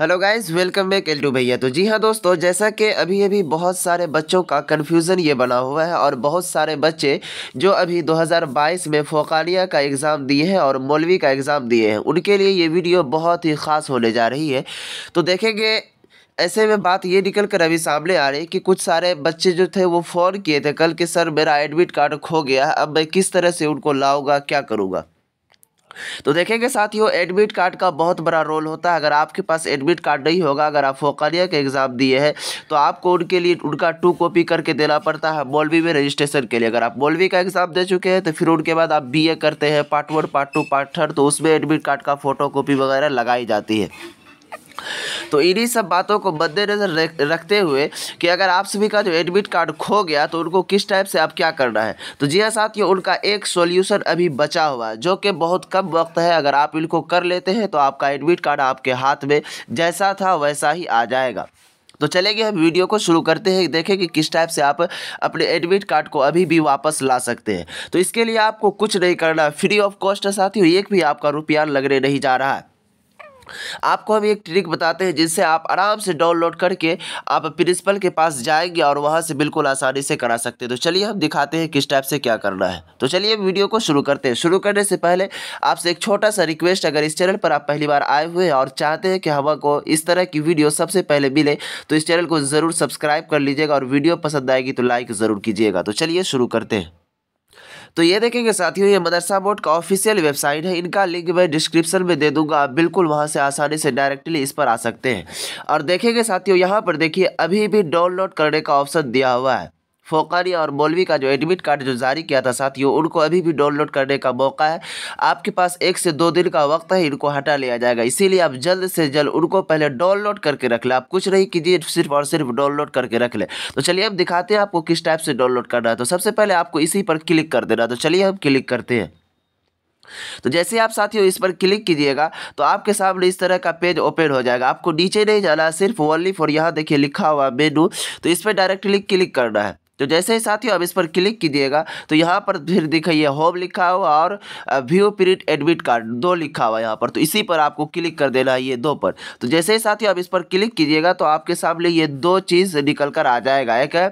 hello guys welcome back एल to भैया तो जी हाँ दोस्तों जैसा कि अभी अभी बहुत सारे बच्चों का कन्फ्यूज़न ये बना हुआ है और बहुत सारे बच्चे जो अभी 2022 में फोकानिया का एग्ज़ाम दिए हैं और मौलवी का एग्ज़ाम दिए हैं उनके लिए ये वीडियो बहुत ही ख़ास होने जा रही है तो देखेंगे ऐसे में बात ये निकल कर अभी सामने आ रही है कि कुछ सारे बच्चे जो थे वो फ़ोन किए थे कल के सर मेरा एडमिट कार्ड खो गया अब मैं किस तरह से उनको लाऊँगा क्या करूँगा तो देखेंगे साथियों एडमिट कार्ड का बहुत बड़ा रोल होता है अगर आपके पास एडमिट कार्ड नहीं होगा अगर आप फोकालिया के एग्ज़ाम दिए हैं तो आपको उनके लिए उनका टू कॉपी करके देना पड़ता है मौलवी में रजिस्ट्रेशन के लिए अगर आप मौलवी का एग्ज़ाम दे चुके हैं तो फिर उनके बाद आप बी करते हैं part one part two part third तो उसमें एडमिट कार्ड का फ़ोटो वगैरह लगाई जाती है तो इन्हीं सब बातों को मद्देनज़र रखते हुए कि अगर आप सभी का जो एडमिट कार्ड खो गया तो उनको किस टाइप से आप क्या करना है तो जी हाँ साथियों उनका एक सोल्यूशन अभी बचा हुआ है जो कि बहुत कम वक्त है अगर आप इनको कर लेते हैं तो आपका एडमिट कार्ड आपके हाथ में जैसा था वैसा ही आ जाएगा तो चलेंगे हम वीडियो को शुरू करते हैं देखें कि किस टाइप से आप अपने एडमिट कार्ड को अभी भी वापस ला सकते हैं तो इसके लिए आपको कुछ नहीं करना फ्री ऑफ कॉस्ट है साथियों एक भी आपका रुपया लगने नहीं जा रहा है आपको हम एक ट्रिक बताते हैं जिससे आप आराम से डाउनलोड करके आप प्रिंसिपल के पास जाएंगे और वहाँ से बिल्कुल आसानी से करा सकते हैं तो चलिए हम दिखाते हैं किस टाइप से क्या करना है तो चलिए वीडियो को शुरू करते हैं शुरू करने से पहले आपसे एक छोटा सा रिक्वेस्ट अगर इस चैनल पर आप पहली बार आए हुए हैं और चाहते हैं कि हमको इस तरह की वीडियो सबसे पहले मिले तो इस चैनल को ज़रूर सब्सक्राइब कर लीजिएगा और वीडियो पसंद आएगी तो लाइक ज़रूर कीजिएगा तो चलिए शुरू करते हैं तो ये देखेंगे साथियों ये मदरसा बोर्ड का ऑफिशियल वेबसाइट है इनका लिंक मैं डिस्क्रिप्शन में दे दूंगा आप बिल्कुल वहाँ से आसानी से डायरेक्टली इस पर आ सकते हैं और देखेंगे साथियों यहाँ पर देखिए अभी भी डाउनलोड करने का ऑप्शन दिया हुआ है फ़ोकारी और मौलवी का जो एडमिट कार्ड जो जारी किया था साथियों उनको अभी भी डाउनलोड करने का मौका है आपके पास एक से दो दिन का वक्त है इनको हटा लिया जाएगा इसीलिए आप जल्द से जल्द उनको पहले डाउनलोड करके रख लें आप कुछ नहीं कीजिए सिर्फ और सिर्फ डाउनलोड करके रख लें तो चलिए अब दिखाते हैं आपको किस टाइप से डाउनलोड करना है तो सबसे पहले आपको इसी पर क्लिक कर देना तो चलिए हम क्लिक करते हैं तो जैसे आप साथियों इस पर क्लिक कीजिएगा तो आपके सामने इस तरह का पेज ओपन हो जाएगा आपको नीचे नहीं जाना सिर्फ ओनली फॉर यहाँ देखिए लिखा हुआ मेनू तो इस पर डायरेक्टली क्लिक करना है तो जैसे ही साथियों अब इस पर क्लिक कीजिएगा तो यहाँ पर फिर दिखाइए होम लिखा हुआ और व्यू प्रिंट एडमिट कार्ड दो लिखा हुआ यहाँ पर तो इसी पर आपको क्लिक कर देना है ये दो पर तो जैसे ही साथियों अब इस पर क्लिक कीजिएगा तो आपके सामने ये दो चीज़ निकल कर आ जाएगा एक है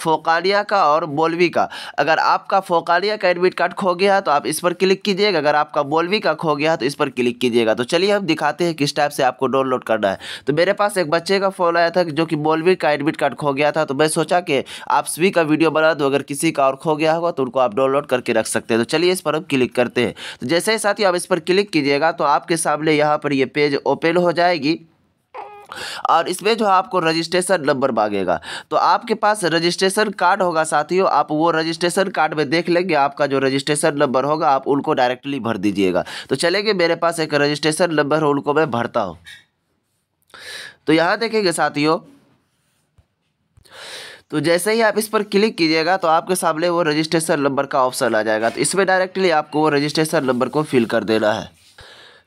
फोकालिया का और बोलवी का अगर आपका फोकालिया का एडमिट कार्ड खो गया तो आप इस पर क्लिक कीजिएगा अगर आपका बोलवी का खो गया तो इस पर क्लिक कीजिएगा तो चलिए हम दिखाते हैं किस टाइप से आपको डाउनलोड करना है तो मेरे पास एक बच्चे का फ़ोन आया था जो कि बोलवी का एडमिट कार्ड खो गया था तो मैं सोचा कि आप सभी का वीडियो बना दो अगर किसी का और खो गया होगा तो उनको आप डाउनलोड करके रख सकते हैं तो चलिए इस पर हम क्लिक करते हैं तो जैसे ही साथी आप इस पर क्लिक कीजिएगा तो आपके सामने यहाँ पर यह पेज ओपन हो जाएगी और इसमें जो आपको रजिस्ट्रेशन नंबर मांगेगा तो आपके पास रजिस्ट्रेशन कार्ड होगा साथियों आप वो रजिस्ट्रेशन कार्ड में देख लेंगे आपका जो रजिस्ट्रेशन नंबर होगा आप उनको डायरेक्टली भर दीजिएगा तो चलेंगे मेरे पास एक रजिस्ट्रेशन नंबर हो उनको मैं भरता हूँ तो यहाँ देखेंगे साथियों तो जैसे ही आप इस पर क्लिक कीजिएगा तो आपके सामने वो रजिस्ट्रेशन नंबर का ऑप्शन आ जाएगा तो इसमें डायरेक्टली आपको वो रजिस्ट्रेशन नंबर को फिल कर देना है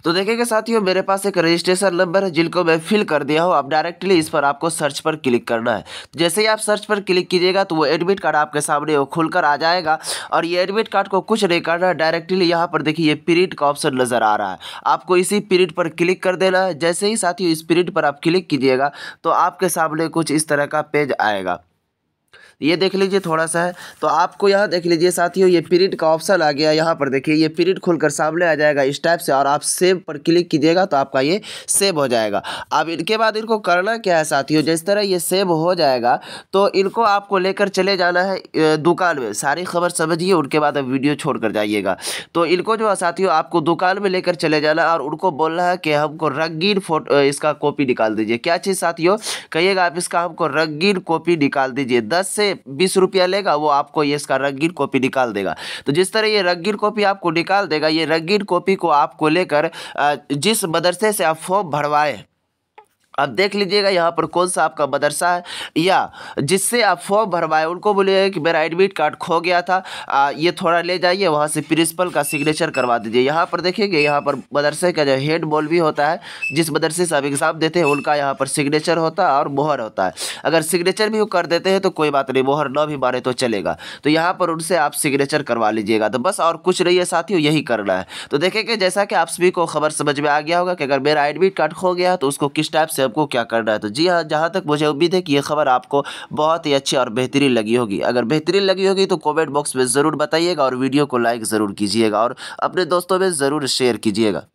तो देखेंगे साथियों मेरे पास एक रजिस्ट्रेशन नंबर है जिनको मैं फिल कर दिया हूँ आप डायरेक्टली इस पर आपको सर्च पर क्लिक करना है जैसे ही आप सर्च पर क्लिक कीजिएगा तो वो एडमिट कार्ड आपके सामने वो खुलकर आ जाएगा और ये एडमिट कार्ड को कुछ नहीं करना है डायरेक्टली यहाँ पर देखिए ये पीरियड का ऑप्शन नज़र आ रहा है आपको इसी पीरियड पर क्लिक कर देना है जैसे ही साथियों इस पीरियड पर आप क्लिक कीजिएगा तो आपके सामने कुछ इस तरह का पेज आएगा ये देख लीजिए थोड़ा सा है तो आपको यहाँ देख लीजिए साथियों ये प्रिंट का ऑप्शन आ गया यहाँ पर देखिए ये प्रिंट खुलकर सामने आ जाएगा इस टाइप से और आप सेव पर क्लिक कीजिएगा तो आपका ये सेव हो जाएगा अब इनके बाद इनको करना क्या है साथियों जिस तरह ये सेव हो जाएगा तो इनको आपको लेकर चले जाना है दुकान में सारी खबर समझिए उनके बाद अब वीडियो छोड़ कर जाइएगा तो इनको जो है साथियों आपको दुकान में लेकर चले जाना और उनको बोलना है कि हमको रंगीन फोटो इसका कॉपी निकाल दीजिए क्या चीज़ साथियों कहिएगा आप इसका हमको रंगीन कॉपी निकाल दीजिए दस से बीस रुपया लेगा वो आपको ये इसका रगीर कॉपी निकाल देगा तो जिस तरह ये रगीर कॉपी आपको निकाल देगा ये रगीर कॉपी को आपको लेकर जिस मदरसे से आप फॉर्म भरवाए अब देख लीजिएगा यहाँ पर कौन सा आपका मदरसा है या जिससे आप फॉर्म भरवाए उनको बोलिएगा कि मेरा एडमिट कार्ड खो गया था आ, ये थोड़ा ले जाइए वहाँ से प्रिंसिपल का सिग्नेचर करवा दीजिए यहाँ पर देखेंगे यहाँ पर मदरसे का जो हेड बॉल भी होता है जिस मदरसे से आप एग्ज़ाम देते हैं उनका यहाँ पर सिग्नेचर होता है और मोहर होता है अगर सिग्नेचर भी कर देते हैं तो कोई बात नहीं मोहर न भी मारे तो चलेगा तो यहाँ पर उनसे आप सिग्नेचर करवा लीजिएगा तो बस और कुछ नहीं है साथियों यही करना है तो देखेंगे जैसा कि आप सभी को खबर समझ में आ गया होगा कि अगर मेरा एडमिट कार्ड खो गया तो उसको किस टाइप से व्हाट्सएप क्या कर रहा है तो जी हाँ जहाँ तक मुझे उम्मीद है कि यह खबर आपको बहुत ही अच्छी और बेहतरीन लगी होगी अगर बेहतरीन लगी होगी तो कॉमेंट बॉक्स में ज़रूर बताइएगा और वीडियो को लाइक ज़रूर कीजिएगा और अपने दोस्तों में ज़रूर शेयर कीजिएगा